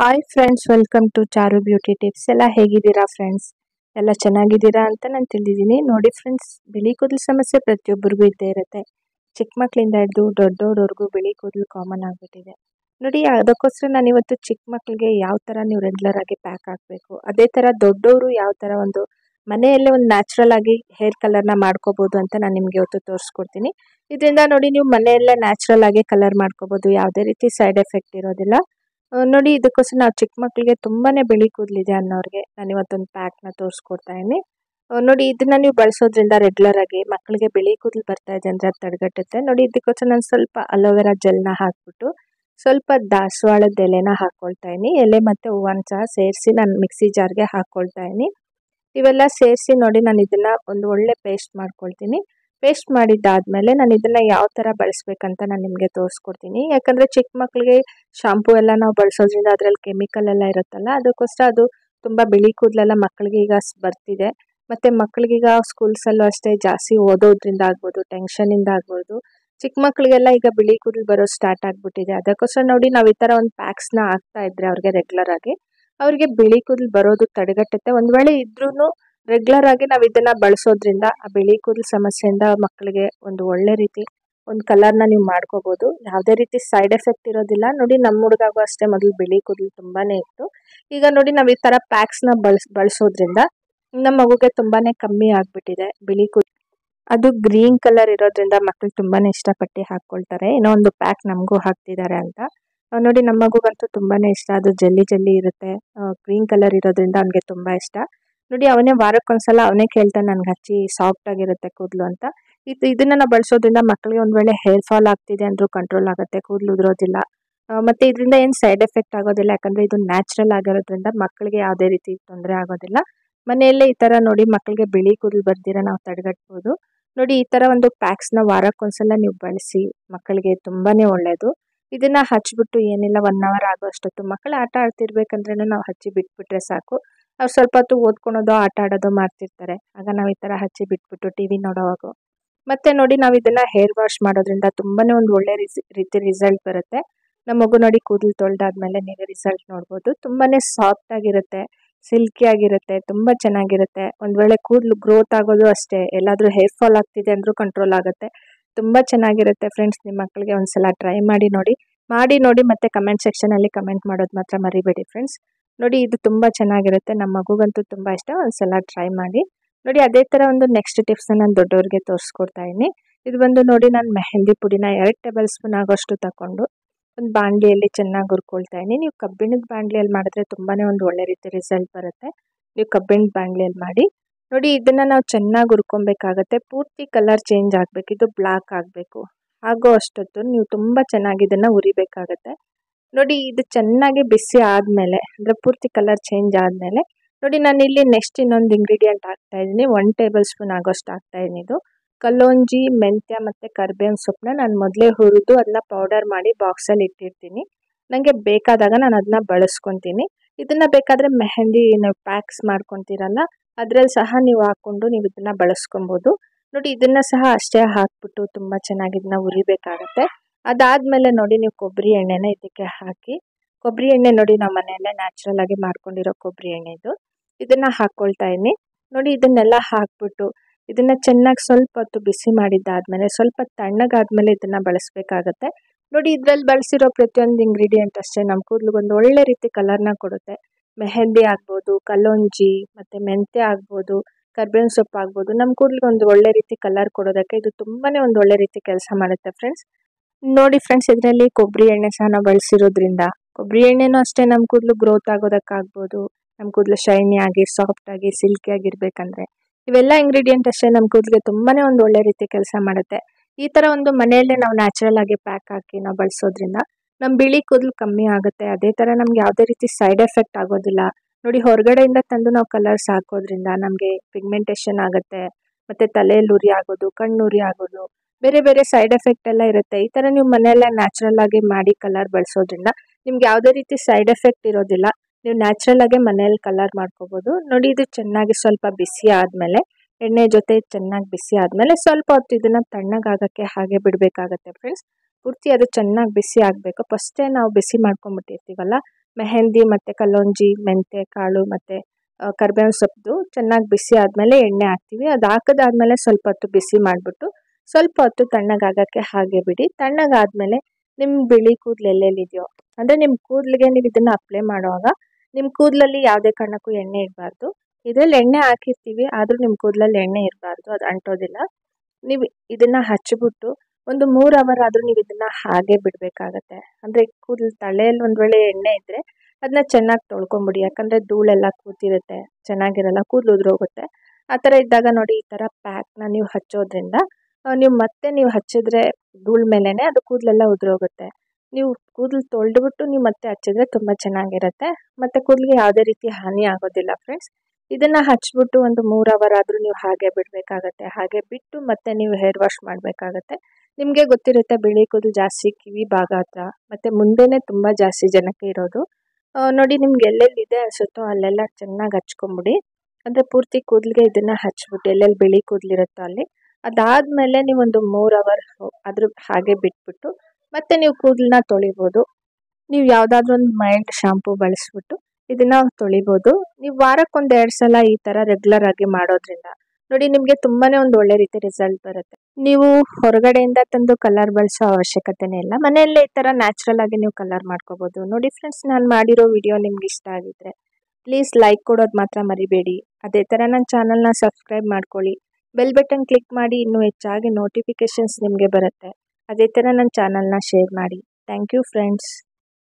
hi friends welcome to Charu beauty tips ಎಲ್ಲ ಹೇಗಿದ್ದೀರಾ friends ಎಲ್ಲ ಚೆನ್ನಾಗಿದ್ದೀರಾ ಅಂತ ನಾನು ತಿಳಿದೀನಿ ನೋಡಿ ಫ್ರೆಂಡ್ಸ್ ಬಿಳಿ ಕೂದಲು ಸಮಸ್ಯೆ ಪ್ರತಿಯೊಬ್ಬರಿಗೂ ಇದ್ದೇ ಇರುತ್ತೆ ಚಿಕ್ಕ ಮಕ್ಕಳಿಂದ ಹಿಡಿದು ದೊಡ್ಡವ್ರವ್ರಿಗೂ ಬಿಳಿ ಕೂದಲು ಕಾಮನ್ ಆಗಿಬಿಟ್ಟಿದೆ ನೋಡಿ ಅದಕ್ಕೋಸ್ಕರ ನಾನು ಇವತ್ತು ಚಿಕ್ಕ ಮಕ್ಕಳಿಗೆ ಯಾವ ಥರ ನೀವು ರೆಗ್ಯುಲರ್ ಆಗಿ ಪ್ಯಾಕ್ ಹಾಕಬೇಕು ಅದೇ ಥರ ದೊಡ್ಡವರು ಯಾವ ಥರ ಒಂದು ಮನೆಯಲ್ಲೇ ಒಂದು ನ್ಯಾಚುರಲ್ ಆಗಿ ಹೇರ್ ಕಲರ್ನ ಮಾಡ್ಕೋಬೋದು ಅಂತ ನಾನು ನಿಮಗೆ ಇವತ್ತು ತೋರಿಸ್ಕೊಡ್ತೀನಿ ಇದರಿಂದ ನೋಡಿ ನೀವು ಮನೆಯಲ್ಲೇ ನ್ಯಾಚುರಲ್ ಆಗಿ ಕಲರ್ ಮಾಡ್ಕೋಬೋದು ಯಾವುದೇ ರೀತಿ ಸೈಡ್ ಎಫೆಕ್ಟ್ ಇರೋದಿಲ್ಲ ನೋಡಿ ಇದಕ್ಕೋಸ್ಕರ ನಾವು ಚಿಕ್ಕ ಮಕ್ಕಳಿಗೆ ತುಂಬಾ ಬೆಳಿ ಕೂದಲಿದೆ ಅನ್ನೋರಿಗೆ ನಾನು ಇವತ್ತೊಂದು ಪ್ಯಾಕ್ನ ತೋರಿಸ್ಕೊಡ್ತಾ ಇದ್ದೀನಿ ನೋಡಿ ಇದನ್ನ ನೀವು ಬಳಸೋದ್ರಿಂದ ರೆಗ್ಯುಲರ್ ಆಗಿ ಮಕ್ಕಳಿಗೆ ಬಿಳಿ ಕೂದಲು ಬರ್ತಾ ಇದೆ ಅಂದರೆ ಅದು ತಡೆಗಟ್ಟುತ್ತೆ ನೋಡಿ ಇದಕ್ಕೋಸ್ಕರ ನಾನು ಸ್ವಲ್ಪ ಅಲೋವೆರಾ ಜೆಲ್ನ ಹಾಕ್ಬಿಟ್ಟು ಸ್ವಲ್ಪ ದಾಸವಾಳದ ಎಲೆನ ಹಾಕ್ಕೊಳ್ತಾ ಇದ್ದೀನಿ ಎಲೆ ಮತ್ತು ಹೂವನ್ನು ಸಹ ಸೇರಿಸಿ ನಾನು ಮಿಕ್ಸಿ ಜಾರ್ಗೆ ಹಾಕ್ಕೊಳ್ತಾ ಇದ್ದೀನಿ ಇವೆಲ್ಲ ಸೇರಿಸಿ ನೋಡಿ ನಾನು ಇದನ್ನು ಒಂದು ಒಳ್ಳೆ ಪೇಸ್ಟ್ ಮಾಡ್ಕೊಳ್ತೀನಿ ಪೇಸ್ಟ್ ಮಾಡಿದ್ದಾದಮೇಲೆ ನಾನು ಇದನ್ನು ಯಾವ ಥರ ಬಳಸ್ಬೇಕಂತ ನಾನು ನಿಮಗೆ ತೋರಿಸ್ಕೊಡ್ತೀನಿ ಯಾಕಂದರೆ ಚಿಕ್ಕ ಮಕ್ಕಳಿಗೆ ಶಾಂಪೂ ಎಲ್ಲ ನಾವು ಬಳಸೋದ್ರಿಂದ ಅದರಲ್ಲಿ ಕೆಮಿಕಲ್ ಎಲ್ಲ ಇರುತ್ತಲ್ಲ ಅದಕ್ಕೋಸ್ಕರ ಅದು ತುಂಬ ಬಿಳಿ ಕೂದಲೆಲ್ಲ ಮಕ್ಕಳಿಗೆ ಈಗ ಬರ್ತಿದೆ ಮತ್ತು ಈಗ ಸ್ಕೂಲ್ಸಲ್ಲೂ ಅಷ್ಟೇ ಜಾಸ್ತಿ ಓದೋದ್ರಿಂದ ಆಗ್ಬೋದು ಟೆನ್ಷನಿಂದ ಆಗ್ಬೋದು ಚಿಕ್ಕ ಮಕ್ಕಳಿಗೆಲ್ಲ ಈಗ ಬಿಳಿ ಕೂದಲು ಬರೋದು ಸ್ಟಾರ್ಟ್ ಆಗಿಬಿಟ್ಟಿದೆ ಅದಕ್ಕೋಸ್ಕರ ನೋಡಿ ನಾವು ಈ ಥರ ಒಂದು ಪ್ಯಾಕ್ಸ್ನ ಹಾಕ್ತಾ ಇದ್ರೆ ಅವ್ರಿಗೆ ರೆಗ್ಯುಲರ್ ಆಗಿ ಅವರಿಗೆ ಬಿಳಿ ಕೂದಲು ಬರೋದು ತಡೆಗಟ್ಟುತ್ತೆ ಒಂದು ವೇಳೆ ಇದ್ರೂ ರೆಗ್ಯುಲರ್ ಆಗಿ ನಾವು ಇದನ್ನ ಬಳಸೋದ್ರಿಂದ ಆ ಬಿಳಿ ಕೂದಲು ಸಮಸ್ಯೆಯಿಂದ ಮಕ್ಕಳಿಗೆ ಒಂದು ಒಳ್ಳೆ ರೀತಿ ಒಂದು ಕಲರ್ನ ನೀವು ಮಾಡ್ಕೋಬಹುದು ಯಾವುದೇ ರೀತಿ ಸೈಡ್ ಎಫೆಕ್ಟ್ ಇರೋದಿಲ್ಲ ನೋಡಿ ನಮ್ಮ ಹುಡುಗಾಗೂ ಅಷ್ಟೇ ಮೊದಲು ಬಿಳಿ ಕೂದಲು ತುಂಬಾನೇ ಇತ್ತು ಈಗ ನೋಡಿ ನಾವು ಈ ತರ ಪ್ಯಾಕ್ಸ್ನ ನ ಬಳಸೋದ್ರಿಂದ ನಮ್ಮ ಮಗುಗೆ ತುಂಬಾನೇ ಕಮ್ಮಿ ಆಗ್ಬಿಟ್ಟಿದೆ ಬಿಳಿ ಕೂದಲು ಅದು ಗ್ರೀನ್ ಕಲರ್ ಇರೋದ್ರಿಂದ ಮಕ್ಕಳು ತುಂಬಾನೇ ಇಷ್ಟಪಟ್ಟು ಹಾಕೊಳ್ತಾರೆ ಏನೋ ಒಂದು ಪ್ಯಾಕ್ ನಮಗೂ ಹಾಕ್ತಿದ್ದಾರೆ ಅಂತ ನೋಡಿ ನಮ್ಮ ಮಗುಗಂತೂ ತುಂಬಾನೇ ಇಷ್ಟ ಅದು ಜಲ್ಲಿ ಜಲ್ಲಿ ಇರುತ್ತೆ ಗ್ರೀನ್ ಕಲರ್ ಇರೋದ್ರಿಂದ ಅವನಿಗೆ ತುಂಬಾ ಇಷ್ಟ ನೋಡಿ ಅವನೇ ವಾರಕ್ಕೊಂದ್ಸಲ ಅವನೇ ಕೇಳ್ತಾನೆ ನನಗೆ ಹಚ್ಚಿ ಸಾಫ್ಟ್ ಆಗಿರುತ್ತೆ ಕೂದಲು ಅಂತ ಇದು ಇದನ್ನ ನಾವು ಬಳಸೋದ್ರಿಂದ ಮಕ್ಕಳಿಗೆ ಒಂದು ವೇಳೆ ಹೇರ್ ಫಾಲ್ ಆಗ್ತಿದೆ ಅಂದ್ರೂ ಕಂಟ್ರೋಲ್ ಆಗುತ್ತೆ ಕೂದಲು ಉದುರೋದಿಲ್ಲ ಮತ್ತೆ ಇದರಿಂದ ಏನು ಸೈಡ್ ಎಫೆಕ್ಟ್ ಆಗೋದಿಲ್ಲ ಯಾಕಂದ್ರೆ ಇದು ನ್ಯಾಚುರಲ್ ಆಗಿರೋದ್ರಿಂದ ಮಕ್ಕಳಿಗೆ ಯಾವುದೇ ರೀತಿ ತೊಂದರೆ ಆಗೋದಿಲ್ಲ ಮನೆಯಲ್ಲೇ ಈ ಥರ ನೋಡಿ ಮಕ್ಕಳಿಗೆ ಬಿಳಿ ಕೂದಲು ಬರ್ದಿರ ನಾವು ತಡೆಗಟ್ಬೋದು ನೋಡಿ ಈ ಥರ ಒಂದು ಪ್ಯಾಕ್ಸ್ನ ವಾರಕ್ಕೊಂದ್ಸಲ ನೀವು ಬಳಸಿ ಮಕ್ಕಳಿಗೆ ತುಂಬಾ ಒಳ್ಳೆಯದು ಇದನ್ನ ಹಚ್ಚಿಬಿಟ್ಟು ಏನಿಲ್ಲ ಒನ್ ಅವರ್ ಆಗೋ ಅಷ್ಟೊತ್ತು ಮಕ್ಕಳು ಆಟ ಆಡ್ತಿರ್ಬೇಕಂದ್ರೆ ನಾವು ಹಚ್ಚಿ ಬಿಟ್ಬಿಟ್ರೆ ಸಾಕು ಅವ್ರು ಸ್ವಲ್ಪ ಹೊತ್ತು ಓದ್ಕೊಳೋದು ಆಟ ಆಡೋದು ಮಾಡ್ತಿರ್ತಾರೆ ಆಗ ನಾವು ಈ ಥರ ಹಚ್ಚಿ ಬಿಟ್ಬಿಟ್ಟು ಟಿ ವಿ ನೋಡೋವಾಗ ಮತ್ತೆ ನೋಡಿ ನಾವು ಇದನ್ನು ಹೇರ್ ವಾಶ್ ಮಾಡೋದ್ರಿಂದ ತುಂಬಾ ಒಂದು ಒಳ್ಳೆ ರೀತಿ ರಿಸಲ್ಟ್ ಬರುತ್ತೆ ನಮ್ಮ ಮಗು ನೋಡಿ ಕೂದಲು ತೊಳೆದಾದ್ಮೇಲೆ ನೀವು ರಿಸಲ್ಟ್ ನೋಡ್ಬೋದು ತುಂಬಾ ಸಿಲ್ಕಿ ಆಗಿರುತ್ತೆ ತುಂಬ ಚೆನ್ನಾಗಿರುತ್ತೆ ಒಂದು ವೇಳೆ ಕೂದಲು ಗ್ರೋತ್ ಆಗೋದು ಅಷ್ಟೇ ಎಲ್ಲಾದರೂ ಹೇರ್ ಫಾಲ್ ಆಗ್ತಿದೆ ಅಂದರೂ ಕಂಟ್ರೋಲ್ ಆಗುತ್ತೆ ತುಂಬ ಚೆನ್ನಾಗಿರುತ್ತೆ ಫ್ರೆಂಡ್ಸ್ ನಿಮ್ಮ ಮಕ್ಕಳಿಗೆ ಒಂದು ಸಲ ಟ್ರೈ ಮಾಡಿ ನೋಡಿ ಮಾಡಿ ನೋಡಿ ಮತ್ತೆ ಕಮೆಂಟ್ ಸೆಕ್ಷನಲ್ಲಿ ಕಮೆಂಟ್ ಮಾಡೋದು ಮಾತ್ರ ಮರಿಬೇಡಿ ಫ್ರೆಂಡ್ಸ್ ನೋಡಿ ಇದು ತುಂಬ ಚೆನ್ನಾಗಿರುತ್ತೆ ನಮ್ಮ ಮಗುಗಂತೂ ತುಂಬ ಇಷ್ಟ ಒಂದ್ಸಲ ಸಲ ಟ್ರೈ ಮಾಡಿ ನೋಡಿ ಅದೇ ಥರ ಒಂದು ನೆಕ್ಸ್ಟ್ ಟಿಪ್ಸ್ನ ನಾನು ದೊಡ್ಡವ್ರಿಗೆ ತೋರಿಸ್ಕೊಡ್ತಾ ಇದ್ದೀನಿ ಇದು ಬಂದು ನೋಡಿ ನಾನು ಮೆಹಂದಿ ಪುಡಿನ ಎರಡು ಟೇಬಲ್ ಸ್ಪೂನ್ ಆಗೋಷ್ಟು ತಗೊಂಡು ಒಂದು ಬಾಣಲಿಯಲ್ಲಿ ಚೆನ್ನಾಗಿ ಹುರ್ಕೊಳ್ತಾ ಇದ್ದೀನಿ ನೀವು ಕಬ್ಬಿಣದ ಬಾಣಲಿಯಲ್ಲಿ ಮಾಡಿದ್ರೆ ತುಂಬಾ ಒಂದು ಒಳ್ಳೆ ರೀತಿ ರಿಸಲ್ಟ್ ಬರುತ್ತೆ ನೀವು ಕಬ್ಬಿಣದ ಬಾಣಲಿಯಲ್ಲಿ ಮಾಡಿ ನೋಡಿ ಇದನ್ನು ನಾವು ಚೆನ್ನಾಗಿ ಹುರ್ಕೊಬೇಕಾಗತ್ತೆ ಪೂರ್ತಿ ಕಲರ್ ಚೇಂಜ್ ಆಗಬೇಕು ಇದು ಬ್ಲ್ಯಾಕ್ ಆಗಬೇಕು ಆಗೋ ಅಷ್ಟೊತ್ತು ನೀವು ತುಂಬ ಚೆನ್ನಾಗಿ ಇದನ್ನು ಉರಿಬೇಕಾಗತ್ತೆ ನೋಡಿ ಇದು ಚೆನ್ನಾಗಿ ಬಿಸಿ ಆದಮೇಲೆ ಅಂದರೆ ಪೂರ್ತಿ ಕಲರ್ ಚೇಂಜ್ ಆದಮೇಲೆ ನೋಡಿ ನಾನು ಇಲ್ಲಿ ನೆಕ್ಸ್ಟ್ ಇನ್ನೊಂದು ಇಂಗ್ರೀಡಿಯೆಂಟ್ ಹಾಕ್ತಾ ಇದ್ದೀನಿ ಒನ್ ಟೇಬಲ್ ಸ್ಪೂನ್ ಆಗೋಷ್ಟು ಹಾಕ್ತಾ ಇದು ಕಲ್ಲೋಂಜಿ ಮೆಂತ್ಯ ಮತ್ತು ಕರ್ಬೇವಿನ ಸೊಪ್ಪನ್ನ ನಾನು ಮೊದಲೇ ಹುರಿದು ಅದನ್ನ ಪೌಡರ್ ಮಾಡಿ ಬಾಕ್ಸಲ್ಲಿ ಇಟ್ಟಿರ್ತೀನಿ ನನಗೆ ಬೇಕಾದಾಗ ನಾನು ಅದನ್ನ ಬಳಸ್ಕೊತೀನಿ ಇದನ್ನು ಬೇಕಾದರೆ ಮೆಹಂದಿ ನಾವು ಪ್ಯಾಕ್ಸ್ ಮಾಡ್ಕೊತೀರಲ್ಲ ಅದರಲ್ಲಿ ಸಹ ನೀವು ಹಾಕ್ಕೊಂಡು ನೀವು ಇದನ್ನು ಬಳಸ್ಕೊಬೋದು ನೋಡಿ ಇದನ್ನು ಸಹ ಅಷ್ಟೇ ಹಾಕ್ಬಿಟ್ಟು ತುಂಬ ಚೆನ್ನಾಗಿ ಇದನ್ನ ಉರಿಬೇಕಾಗತ್ತೆ ಅದಾದ್ಮೇಲೆ ನೋಡಿ ನೀವು ಕೊಬ್ಬರಿ ಎಣ್ಣೆನ ಇದಕ್ಕೆ ಹಾಕಿ ಕೊಬ್ಬರಿ ಎಣ್ಣೆ ನೋಡಿ ನಮ್ಮ ಮನೆಯಲ್ಲೇ ನ್ಯಾಚುರಲ್ ಆಗಿ ಮಾಡ್ಕೊಂಡಿರೋ ಕೊಬ್ಬರಿ ಎಣ್ಣೆ ಇದು ಇದನ್ನ ಹಾಕ್ಕೊಳ್ತಾ ಇದ್ದೀನಿ ನೋಡಿ ಇದನ್ನೆಲ್ಲ ಹಾಕ್ಬಿಟ್ಟು ಇದನ್ನ ಚೆನ್ನಾಗಿ ಸ್ವಲ್ಪ ಹೊತ್ತು ಬಿಸಿ ಮಾಡಿದ್ದಾದ್ಮೇಲೆ ಸ್ವಲ್ಪ ತಣ್ಣಗಾದ್ಮೇಲೆ ಇದನ್ನ ಬಳಸಬೇಕಾಗತ್ತೆ ನೋಡಿ ಇದ್ರಲ್ಲಿ ಬಳಸಿರೋ ಪ್ರತಿಯೊಂದು ಇಂಗ್ರೀಡಿಯೆಂಟ್ ಅಷ್ಟೇ ನಮ್ಮ ಒಂದು ಒಳ್ಳೆ ರೀತಿ ಕಲರ್ನ ಕೊಡುತ್ತೆ ಮೆಹಂದಿ ಆಗ್ಬೋದು ಕಲೋಂಜಿ ಮತ್ತೆ ಮೆಂತ್ಯ ಆಗ್ಬೋದು ಕರ್ಬೇವಿನ ಸೊಪ್ಪು ಆಗ್ಬೋದು ನಮ್ಮ ಕೂದಲಿಗೆ ಒಂದು ಒಳ್ಳೆ ರೀತಿ ಕಲರ್ ಕೊಡೋದಕ್ಕೆ ಇದು ತುಂಬಾನೇ ಒಂದು ಒಳ್ಳೆ ರೀತಿ ಕೆಲಸ ಮಾಡುತ್ತೆ ಫ್ರೆಂಡ್ಸ್ ನೋಡಿ ಫ್ರೆಂಡ್ಸ್ ಇದರಲ್ಲಿ ಕೊಬ್ಬರಿ ಎಣ್ಣೆ ಸಹ ನಾವು ಬಳಸಿರೋದ್ರಿಂದ ಕೊಬ್ಬರಿ ಎಣ್ಣೆನೂ ಅಷ್ಟೇ ನಮ್ಮ ಕೂದಲು ಗ್ರೋತ್ ಆಗೋದಕ್ಕಾಗ್ಬೋದು ನಮ್ಮ ಕೂದಲು ಶೈನಿ ಆಗಿ ಸಾಫ್ಟ್ ಆಗಿ ಸಿಲ್ಕಿ ಆಗಿರ್ಬೇಕಂದ್ರೆ ಇವೆಲ್ಲ ಇಂಗ್ರೀಡಿಯೆಂಟ್ ಅಷ್ಟೇ ನಮ್ಮ ಕೂದಲಿಗೆ ತುಂಬಾ ಒಂದು ಒಳ್ಳೆ ರೀತಿ ಕೆಲಸ ಮಾಡುತ್ತೆ ಈ ತರ ಒಂದು ಮನೆಯಲ್ಲೇ ನಾವು ನ್ಯಾಚುರಲ್ ಆಗಿ ಪ್ಯಾಕ್ ಹಾಕಿ ನಾವು ಬಳಸೋದ್ರಿಂದ ನಮ್ಮ ಬಿಳಿ ಕೂದಲು ಕಮ್ಮಿ ಆಗುತ್ತೆ ಅದೇ ತರ ನಮ್ಗೆ ಯಾವುದೇ ರೀತಿ ಸೈಡ್ ಎಫೆಕ್ಟ್ ಆಗೋದಿಲ್ಲ ನೋಡಿ ಹೊರಗಡೆಯಿಂದ ತಂದು ನಾವು ಕಲರ್ಸ್ ಹಾಕೋದ್ರಿಂದ ನಮಗೆ ಪಿಗ್ಮೆಂಟೇಷನ್ ಆಗುತ್ತೆ ಮತ್ತೆ ತಲೆಯಲ್ಲಿ ಉರಿ ಆಗೋದು ಕಣ್ಣು ಉರಿ ಆಗೋದು ಬೇರೆ ಬೇರೆ ಸೈಡ್ ಎಫೆಕ್ಟ್ ಎಲ್ಲ ಇರುತ್ತೆ ಈ ಥರ ನೀವು ಮನೆಯಲ್ಲೇ ನ್ಯಾಚುರಲ್ ಆಗಿ ಮಾಡಿ ಕಲರ್ ಬಳಸೋದ್ರಿಂದ ನಿಮ್ಗೆ ಯಾವುದೇ ರೀತಿ ಸೈಡ್ ಎಫೆಕ್ಟ್ ಇರೋದಿಲ್ಲ ನೀವು ನ್ಯಾಚುರಲ್ ಆಗಿ ಮನೆಯಲ್ಲಿ ಕಲರ್ ಮಾಡ್ಕೋಬಹುದು ನೋಡಿ ಇದು ಚೆನ್ನಾಗಿ ಸ್ವಲ್ಪ ಬಿಸಿ ಆದಮೇಲೆ ಎಣ್ಣೆ ಜೊತೆ ಚೆನ್ನಾಗಿ ಬಿಸಿ ಆದಮೇಲೆ ಸ್ವಲ್ಪ ಹೊತ್ತು ಇದನ್ನು ತಣ್ಣಗಾಗಕ್ಕೆ ಹಾಗೆ ಬಿಡಬೇಕಾಗತ್ತೆ ಫ್ರೆಂಡ್ಸ್ ಪೂರ್ತಿ ಅದು ಚೆನ್ನಾಗಿ ಬಿಸಿ ಆಗಬೇಕು ಫಸ್ಟೇ ನಾವು ಬಿಸಿ ಮಾಡ್ಕೊಂಡ್ಬಿಟ್ಟಿರ್ತೀವಲ್ಲ ಮೆಹಂದಿ ಮತ್ತು ಕಲೋಂಜಿ ಮೆಂತೆ ಕಾಳು ಮತ್ತು ಕರ್ಬೇವಿನ ಸೊಪ್ಪು ಚೆನ್ನಾಗಿ ಬಿಸಿ ಆದಮೇಲೆ ಎಣ್ಣೆ ಹಾಕ್ತೀವಿ ಅದು ಹಾಕದಾದ್ಮೇಲೆ ಸ್ವಲ್ಪ ಹೊತ್ತು ಬಿಸಿ ಮಾಡಿಬಿಟ್ಟು ಸ್ವಲ್ಪ ಹೊತ್ತು ತಣ್ಣಗಾಗೋಕ್ಕೆ ಹಾಗೆ ಬಿಡಿ ತಣ್ಣಗಾದಮೇಲೆ ನಿಮ್ಮ ಬಿಳಿ ಕೂದಲು ಎಲ್ಲೆಲ್ಲಿದೆಯೋ ಅಂದರೆ ನಿಮ್ಮ ಕೂದಲಿಗೆ ನೀವು ಇದನ್ನು ಅಪ್ಲೈ ಮಾಡುವಾಗ ನಿಮ್ಮ ಕೂದಲಲ್ಲಿ ಯಾವುದೇ ಕಾರಣಕ್ಕೂ ಎಣ್ಣೆ ಇರಬಾರ್ದು ಇದರಲ್ಲಿ ಎಣ್ಣೆ ಹಾಕಿರ್ತೀವಿ ಆದರೂ ನಿಮ್ಮ ಕೂದಲಲ್ಲಿ ಎಣ್ಣೆ ಇರಬಾರ್ದು ಅದು ಅಂಟೋದಿಲ್ಲ ನೀವು ಇದನ್ನು ಹಚ್ಚಿಬಿಟ್ಟು ಒಂದು ಮೂರು ಅವರ್ ಆದರೂ ನೀವು ಇದನ್ನು ಹಾಗೆ ಬಿಡಬೇಕಾಗತ್ತೆ ಅಂದರೆ ಕೂದಲು ತಲೆಯಲ್ಲಿ ಒಂದು ವೇಳೆ ಎಣ್ಣೆ ಇದ್ದರೆ ಅದನ್ನ ಚೆನ್ನಾಗಿ ತೊಳ್ಕೊಂಬಿಡಿ ಯಾಕಂದರೆ ಧೂಳೆಲ್ಲ ಕೂತಿರುತ್ತೆ ಚೆನ್ನಾಗಿರಲ್ಲ ಕೂದಲು ಉದುರೋಗುತ್ತೆ ಆ ಥರ ಇದ್ದಾಗ ನೋಡಿ ಈ ಥರ ಪ್ಯಾಕ್ನ ನೀವು ಹಚ್ಚೋದ್ರಿಂದ ನೀವು ಮತ್ತೆ ನೀವು ಹಚ್ಚಿದ್ರೆ ಧೂಳು ಮೇಲೇ ಅದು ಕೂದಲೆಲ್ಲ ಉದುರೋಗುತ್ತೆ ನೀವು ಕೂದಲು ತೊಳೆದ್ಬಿಟ್ಟು ನೀವು ಮತ್ತೆ ಹಚ್ಚಿದ್ರೆ ತುಂಬ ಚೆನ್ನಾಗಿರುತ್ತೆ ಮತ್ತು ಕೂದಲಿಗೆ ಯಾವುದೇ ರೀತಿ ಹಾನಿ ಆಗೋದಿಲ್ಲ ಫ್ರೆಂಡ್ಸ್ ಇದನ್ನು ಹಚ್ಬಿಟ್ಟು ಒಂದು ಮೂರು ಅವರ್ ಆದರೂ ನೀವು ಹಾಗೆ ಬಿಡಬೇಕಾಗತ್ತೆ ಹಾಗೆ ಬಿಟ್ಟು ಮತ್ತೆ ನೀವು ಹೇರ್ ವಾಶ್ ಮಾಡಬೇಕಾಗತ್ತೆ ನಿಮಗೆ ಗೊತ್ತಿರುತ್ತೆ ಬಿಳಿ ಕೂದಲು ಜಾಸ್ತಿ ಕಿವಿ ಭಾಗ ಹತ್ರ ಮತ್ತು ಮುಂದೆನೇ ತುಂಬ ಜಾಸ್ತಿ ಜನಕ್ಕೆ ಇರೋದು ನೋಡಿ ನಿಮ್ಗೆ ಎಲ್ಲೆಲ್ಲಿದೆ ಅನಿಸುತ್ತೋ ಅಲ್ಲೆಲ್ಲ ಚೆನ್ನಾಗಿ ಹಚ್ಕೊಂಬಿಡಿ ಅಂದರೆ ಪೂರ್ತಿ ಕೂದಲಿಗೆ ಇದನ್ನು ಹಚ್ಬಿಟ್ಟು ಎಲ್ಲೆಲ್ಲಿ ಬಿಳಿ ಕೂದಲಿರುತ್ತೋ ಅಲ್ಲಿ ಅದಾದಮೇಲೆ ನೀವೊಂದು ಮೂರು ಅವರ್ ಅದ್ರ ಹಾಗೆ ಬಿಟ್ಬಿಟ್ಟು ಮತ್ತೆ ನೀವು ಕೂದಲನ್ನ ತೊಳಿಬೋದು ನೀವು ಯಾವುದಾದ್ರೂ ಒಂದು ಮೈಲ್ಡ್ ಶಾಂಪು ಬಳಸ್ಬಿಟ್ಟು ಇದನ್ನ ತೊಳಿಬೋದು ನೀವು ವಾರಕ್ಕೊಂದು ಎರಡು ಸಲ ಈ ಥರ ರೆಗ್ಯುಲರ್ ಆಗಿ ಮಾಡೋದ್ರಿಂದ ನೋಡಿ ನಿಮಗೆ ತುಂಬಾ ಒಂದು ಒಳ್ಳೆ ರೀತಿ ರಿಸಲ್ಟ್ ಬರುತ್ತೆ ನೀವು ಹೊರಗಡೆಯಿಂದ ತಂದು ಕಲರ್ ಬಳಸೋ ಅವಶ್ಯಕತೆನೇ ಇಲ್ಲ ಮನೆಯಲ್ಲೇ ಈ ಥರ ನ್ಯಾಚುರಲ್ ಆಗಿ ನೀವು ಕಲರ್ ಮಾಡ್ಕೋಬೋದು ನೋಡಿ ಫ್ರೆಂಡ್ಸ್ ನಾನು ಮಾಡಿರೋ ವಿಡಿಯೋ ನಿಮ್ಗೆ ಇಷ್ಟ ಆಗಿದ್ರೆ ಪ್ಲೀಸ್ ಲೈಕ್ ಕೊಡೋದು ಮಾತ್ರ ಮರಿಬೇಡಿ ಅದೇ ಥರ ನನ್ನ ಚಾನಲ್ನ ಸಬ್ಸ್ಕ್ರೈಬ್ ಮಾಡ್ಕೊಳ್ಳಿ ಬೆಲ್ ಬಟನ್ ಕ್ಲಿಕ್ ಮಾಡಿ ಇನ್ನೂ ಹೆಚ್ಚಾಗಿ ನೋಟಿಫಿಕೇಷನ್ಸ್ ನಿಮಗೆ ಬರುತ್ತೆ ಅದೇ ಥರ ನನ್ನ ಚಾನಲ್ನ ಶೇರ್ ಮಾಡಿ ಥ್ಯಾಂಕ್ ಯು ಫ್ರೆಂಡ್ಸ್